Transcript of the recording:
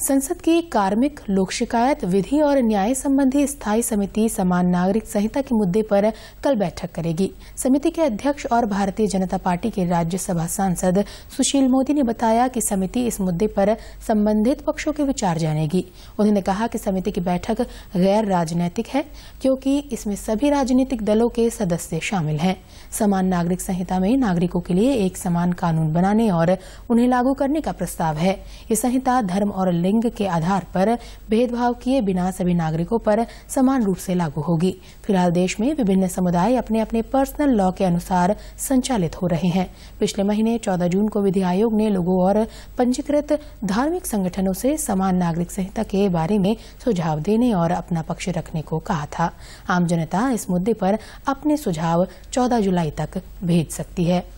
संसद की कार्मिक लोक शिकायत विधि और न्याय संबंधी स्थायी समिति समान नागरिक संहिता के मुद्दे पर कल बैठक करेगी समिति के अध्यक्ष और भारतीय जनता पार्टी के राज्यसभा सांसद सुशील मोदी ने बताया कि समिति इस मुद्दे पर संबंधित पक्षों के विचार जानेगी उन्होंने कहा कि समिति की बैठक गैर राजनैतिक है क्योंकि इसमें सभी राजनीतिक दलों के सदस्य शामिल हैं समान नागरिक संहिता में नागरिकों के लिए एक समान कानून बनाने और उन्हें लागू करने का प्रस्ताव है ये संहिता धर्म और लिंग के आधार पर भेदभाव किए बिना सभी नागरिकों पर समान रूप से लागू होगी फिलहाल देश में विभिन्न समुदाय अपने अपने पर्सनल लॉ के अनुसार संचालित हो रहे हैं पिछले महीने चौदह जून को विधि आयोग ने लोगों और पंजीकृत धार्मिक संगठनों से समान नागरिक संहिता के बारे में सुझाव देने और अपना पक्ष रखने को कहा था आम जनता इस मुद्दे पर अपने सुझाव 14 जुलाई तक भेज सकती है